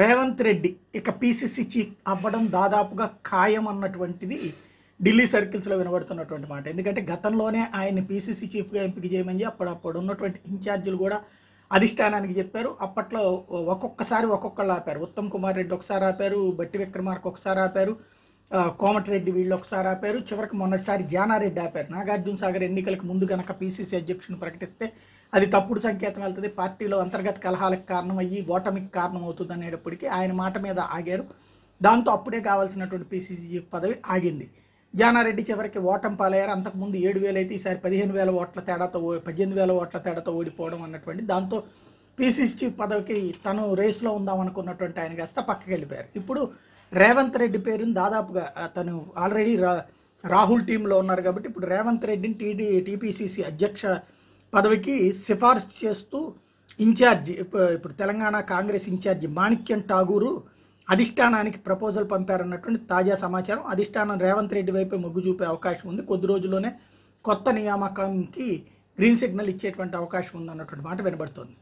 రేవంత్ రెడ్డి ఇక PCC chief అవ్వడం దాదాపుగా ఖాయం అన్నటువంటిది ఢిల్లీ సర్కిల్స్లో వినబడుతున్నటువంటి మాట ఎందుకంటే గతంలోనే ఆయన్ని పీసీసీ చీఫ్గా ఎంపిక చేయమని అప్పుడప్పుడు ఉన్నటువంటి ఇన్ఛార్జీలు కూడా అధిష్టానానికి చెప్పారు అప్పట్లో ఒక్కొక్కసారి ఒక్కొక్కళ్ళు ఆపారు ఉత్తమ్ కుమార్ రెడ్డి ఒకసారి ఆపారు బట్టి విక్రమార్క ఒకసారి ఆపారు కోమటిరెడ్డి వీళ్ళు ఒకసారి ఆపారు చివరికి మొన్నటిసారి జానారెడ్డి ఆపారు నాగార్జున సాగర్ ఎన్నికలకు ముందు గనక పీసీసీ అధ్యక్షుని ప్రకటిస్తే అది తప్పుడు సంకేతం వెళ్తుంది పార్టీలో అంతర్గత కలహాలకు కారణమయ్యి ఓటమికి కారణం అవుతుంది అనేటప్పటికీ ఆయన మాట మీద ఆగారు దాంతో అప్పుడే కావాల్సినటువంటి పీసీసీ పదవి ఆగింది జానారెడ్డి చివరికి ఓటం పాలయ్యారు అంతకుముందు ఏడు వేలు అయితే ఈసారి పదిహేను వేల ఓట్ల తేడాతో పద్దెనిమిది వేల ఓట్ల తేడాతో ఓడిపోవడం అన్నటువంటి దాంతో పీసీసీ చీఫ్ పదవికి తను రేస్లో ఉందాం అనుకున్నటువంటి ఆయన కాస్త పక్కకి వెళ్ళిపోయారు ఇప్పుడు రేవంత్ రెడ్డి పేరుని దాదాపుగా తను ఆల్రెడీ రా రాహుల్ టీంలో ఉన్నారు కాబట్టి ఇప్పుడు రేవంత్ రెడ్డిని టీడీ టీపీసీసీ అధ్యక్ష పదవికి సిఫార్సు చేస్తూ ఇన్ఛార్జి ఇప్పుడు తెలంగాణ కాంగ్రెస్ ఇన్ఛార్జి మాణిక్యం ఠాగూరు అధిష్టానానికి ప్రపోజల్ పంపారన్నటువంటి తాజా సమాచారం అధిష్టానం రేవంత్ రెడ్డి వైపే మొగ్గు చూపే అవకాశం ఉంది కొద్ది రోజుల్లోనే కొత్త నియామకానికి గ్రీన్ సిగ్నల్ ఇచ్చేటువంటి అవకాశం ఉందన్నటువంటి మాట వినబడుతోంది